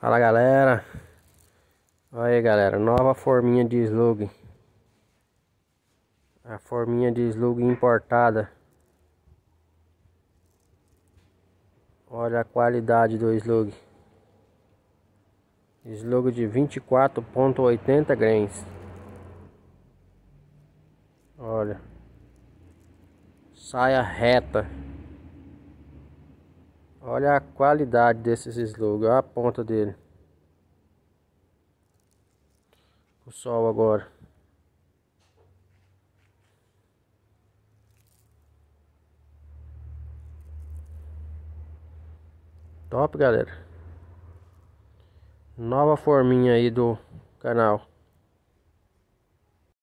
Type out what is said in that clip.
Fala galera, olha aí galera, nova forminha de slug, a forminha de slug importada, olha a qualidade do slug, slug de 24.80 grains, olha, saia reta. Olha a qualidade desses slogans, olha a ponta dele. O sol agora. Top, galera. Nova forminha aí do canal.